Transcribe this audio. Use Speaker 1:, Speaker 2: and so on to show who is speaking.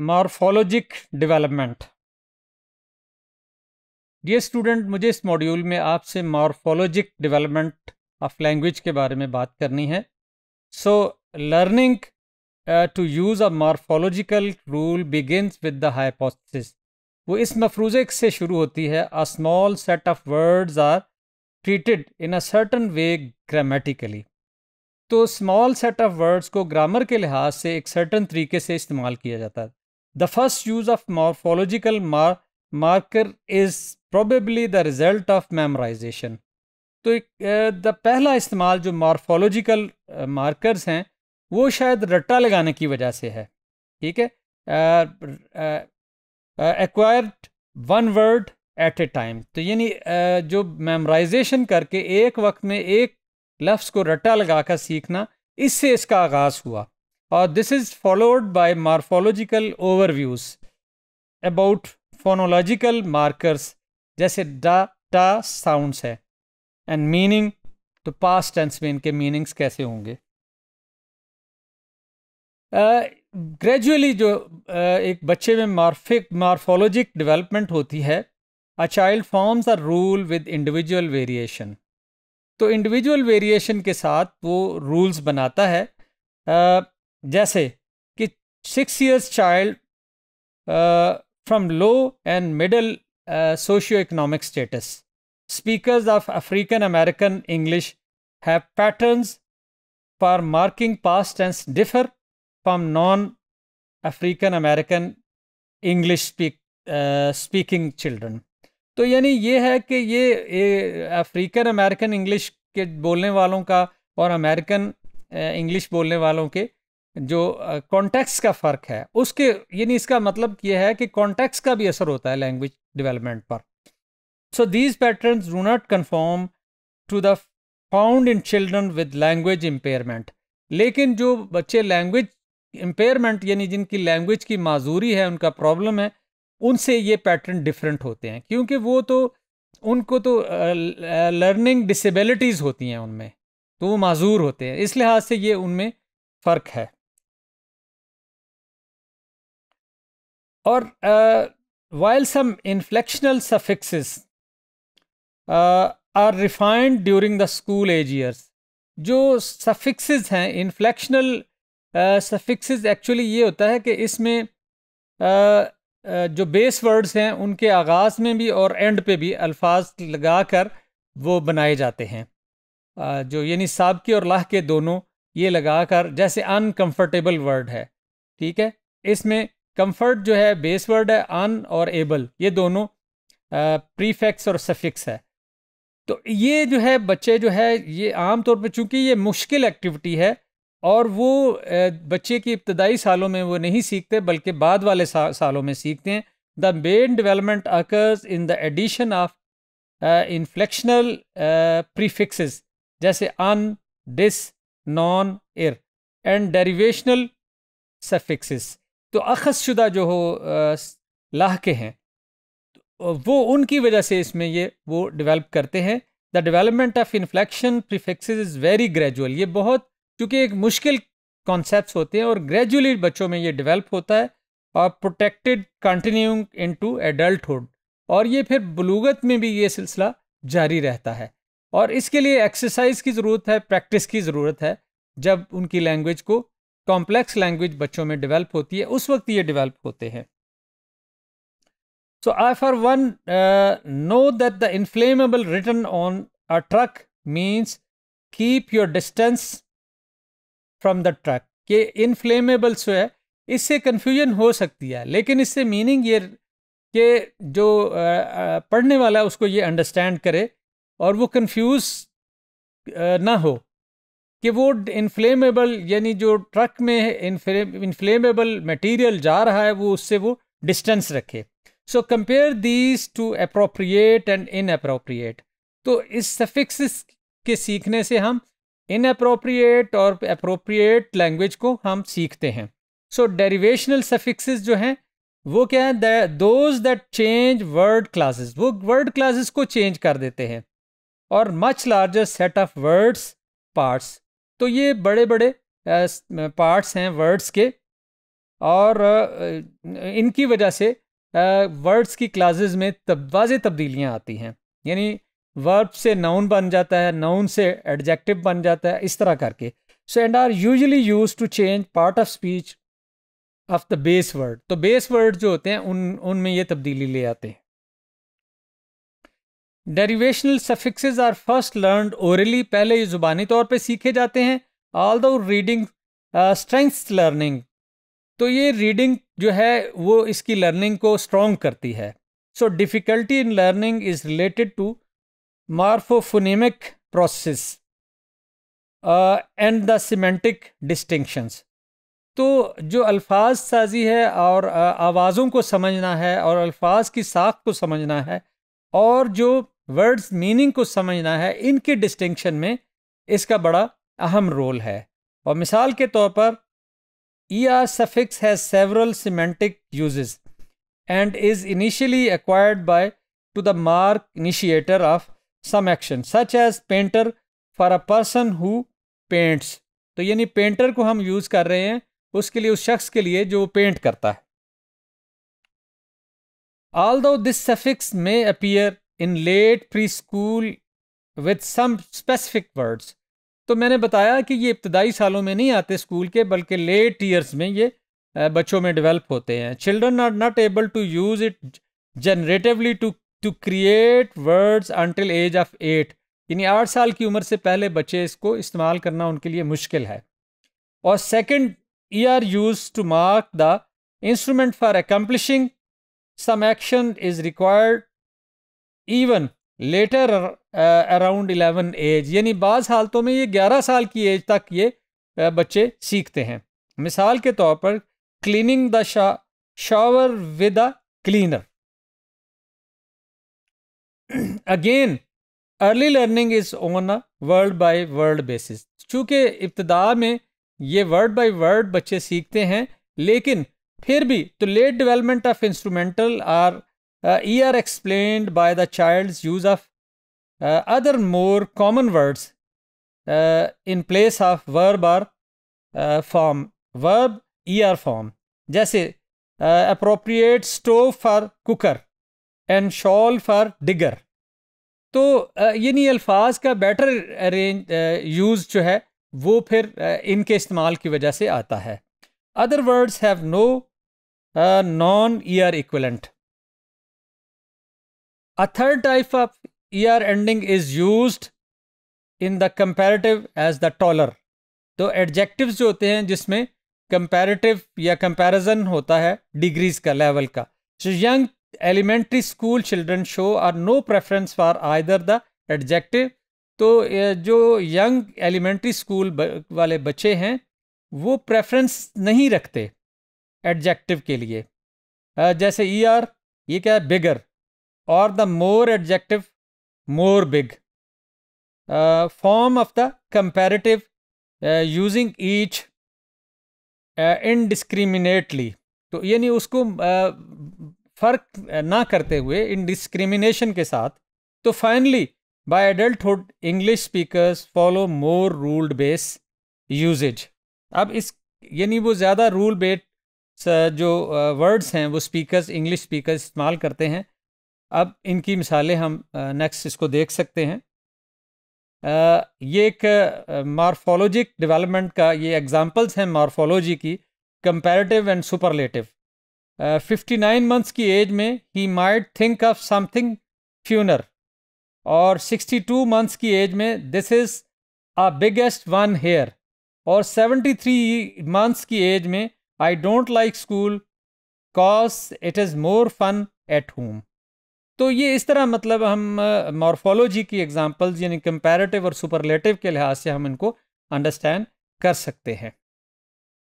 Speaker 1: Morphologic development dear student मुझे इस module में आपसे मॉर्फोलॉजिक डेवलपमेंट ऑफ लैंग्वेज के बारे में बात करनी है so learning to use a morphological rule begins with the hypothesis वो इस मफरूज से शुरू होती है a small set of words are treated in a certain way grammatically तो स्मॉल सेट ऑफ वर्ड्स को ग्रामर के लिहाज से एक सर्टन तरीके से इस्तेमाल किया जाता है The first use of morphological mar marker is probably the result of memorization. तो द पहला इस्तेमाल जो मॉर्फोलॉजिकल मार्कर्स हैं वो शायद रट्टा लगाने की वजह से है ठीक है acquired one word at a time तो यानी uh, जो मेमोराइजेशन करके एक वक्त में एक लफ्ज़ को रट्टा लगाकर सीखना इससे इसका आगाज़ हुआ Uh, this is followed by morphological overviews about phonological markers जैसे डा टा साउंड्स है एंड मीनिंग तो पास टेंस में इनके मीनिंग्स कैसे होंगे ग्रेजुअली uh, जो uh, एक बच्चे में मार्फिक मार्फोलॉजिक डेवलपमेंट होती है a child forms are rule with individual variation तो इंडिविजुअल वेरिएशन के साथ वो रूल्स बनाता है uh, जैसे कि six years child from low and middle socio economic status speakers of African American English है patterns for marking past tense differ from non African American English speaking children तो यानी ये है कि ये अफ्रीकन अमेरिकन इंग्लिश के बोलने वालों का और अमेरिकन इंग्लिश uh, बोलने वालों के जो कॉन्टेक्स्ट का फ़र्क है उसके यानी इसका मतलब यह है कि कॉन्टेक्स्ट का भी असर होता है लैंग्वेज डेवलपमेंट पर so these patterns do not conform to the found in children with language impairment लेकिन जो बच्चे लैंग्वेज इम्पेयरमेंट यानी जिनकी लैंग्वेज की माजूरी है उनका प्रॉब्लम है उनसे ये पैटर्न डिफरेंट होते हैं क्योंकि वो तो उनको तो लर्निंग डिसेबिलिटीज़ होती हैं उनमें तो वो माजूर होते हैं इस लिहाज से ये उनमें फ़र्क है और while some inflectional suffixes are refined during the school age years जो सफिक्स हैं इन्फ्लेक्शनल सफिक्स एक्चुअली ये होता है कि इसमें uh, जो बेस वर्ड्स हैं उनके आगाज़ में भी और एंड पे भी अल्फाज लगा कर वो बनाए जाते हैं जो यानी सबके और लाह के दोनों ये लगा कर जैसे अनकम्फर्टेबल वर्ड है ठीक है इसमें कंफर्ट जो है बेस वर्ड है अन और एबल ये दोनों प्रीफेक्स और सफिक्स है तो ये जो है बच्चे जो है ये आम तौर पर चूंकि ये मुश्किल एक्टिविटी है और वो बच्चे की इब्तदाई सालों में वो नहीं सीखते बल्कि बाद वाले सा, सालों में सीखते हैं the main development occurs in the addition of inflectional prefixes जैसे un dis non ir and derivational suffixes तो अखस शुदा जो हो लाह के हैं तो वो उनकी वजह से इसमें ये वो डेवलप करते हैं the development of inflection prefixes is very gradual ये बहुत चूंकि एक मुश्किल कॉन्सेप्ट होते हैं और ग्रेजुअली बच्चों में ये डेवलप होता है और protected continuing into adulthood और ये फिर बलूगत में भी ये सिलसिला जारी रहता है और इसके लिए एक्सरसाइज की ज़रूरत है प्रैक्टिस की ज़रूरत है जब उनकी लैंग्वेज को कॉम्प्लेक्स लैंग्वेज बच्चों में डिवेल्प होती है उस वक्त ये डिवेल्प होते हैं so I for one know that the inflammable written on a truck means keep your distance from the truck ये इनफ्लेमेबल सो है इससे कन्फ्यूजन हो सकती है लेकिन इससे मीनिंग ये कि जो uh, uh, पढ़ने वाला है उसको ये अंडरस्टैंड करे और वो कन्फ्यूज uh, ना हो कि वो इनफ्लेमेबल यानी जो ट्रक में इनफ्लेमेबल मटेरियल जा रहा है वो उससे वो डिस्टेंस रखे so compare these to appropriate and inappropriate तो इस सफिक्स के सीखने से हम इन अप्रोप्रिएट और अप्रोप्रिएट लैंग्वेज को हम सीखते हैं सो डेरिवेशनल सफिक्स जो हैं वो क्या है those that change word classes वो वर्ड क्लासेस को चेंज कर देते हैं और much larger set of words parts तो ये बड़े बड़े पार्ट्स हैं वर्ड्स के और इनकी वजह से वर्ड्स की क्लासेस में तब वाज तब्दीलियाँ आती हैं यानी वर्ब से नाउन बन जाता है नाउन से एडजेक्टिव बन जाता है इस तरह करके so and are usually used to change part of speech of the base word तो बेस वर्ड जो होते हैं उन उनमें ये तब्दीली ले आते हैं derivational suffixes are first learn orally पहले ये ज़ुबानी तौर पे सीखे जाते हैं all the reading strength learning तो ये रीडिंग जो है वो इसकी लर्निंग को स्ट्रॉन्ग करती है so difficulty in learning is related to morphophonemic process and the semantic distinctions तो जो अल्फाज साजी है और uh, आवाज़ों को समझना है और अल्फाज की साख को समझना है और जो वर्ड्स मीनिंग को समझना है इनके डिस्टिंक्शन में इसका बड़ा अहम रोल है और मिसाल के तौर पर E R suffix has several semantic uses and is initially acquired by two the mark initiator of some action such as painter for a person who paints तो यानी पेंटर को हम यूज़ कर रहे हैं उसके लिए उस शख्स के लिए जो पेंट करता है though this suffix may appear in late preschool with some specific words तो मैंने बताया कि ये इब्तदाई सालों में नहीं आते स्कूल के बल्कि लेट ईयर्स में ये बच्चों में डेवलप होते हैं children are not able to use it generatively to to create words until age of eight यानी आठ साल की उम्र से पहले बच्चे इसको इस्तेमाल करना उनके लिए मुश्किल है और second E R used to mark the instrument for accomplishing some action is required even later around eleven age यानी बाज़ हालतों में ये ग्यारह साल की एज तक ये uh, बच्चे सीखते हैं मिसाल के तौर पर cleaning the shower with a cleaner again early learning is on a word by word basis चूँकि इब्तदा में ये वर्ड बाय वर्ड बच्चे सीखते हैं लेकिन फिर भी तो late development of instrumental are uh, e are explained by the child's use of uh, other more common words uh, in place of verb or form. Verb er form. जैसे appropriate stove for cooker and shawl for digger. तो यानी अल्फाज का better arrange use जो है वो फिर इनके इस्तेमाल की वजह से आता है other words have no non er equivalent A third type of er ending is used in the comparative as the taller. तो adjectives जो होते हैं जिसमें comparative या comparison होता है degrees का level का. So young elementary school children show are no preference for either the adjective. तो जो young elementary school वाले बच्चे हैं वो preference नहीं रखते adjective के लिए. जैसे er ये क्या है bigger और the more adjective more big form of the the using each uh, uh, using uh, तो यानी उसको फ़र्क ना करते हुए इनडिस्क्रिमिनेशन के साथ तो finally by adulthood English speaker follow more ruled base usages अब इस यानी वो ज़्यादा रूल बेट जो वर्ड्स हैं वो स्पीकर इंग्लिश स्पीकर इस्तेमाल करते हैं अब इनकी मिसालें हम नेक्स्ट इसको देख सकते हैं ये एक मार्फोलॉजिक डेवलपमेंट का ये एग्जांपल्स हैं मार्फोलॉजी की comparative and superlative fifty nine months की एज में ही might think of something funner और सिक्सटी टू मंथ्स की एज में this is a biggest one here और सेवेंटी थ्री मंथ्स की एज में I don't like school cause it is more fun at home तो ये इस तरह मतलब हम मॉर्फोलॉजी की एग्जांपल्स यानी कंपैरेटिव और सुपरलेटिव के लिहाज से हम इनको अंडरस्टैंड कर सकते हैं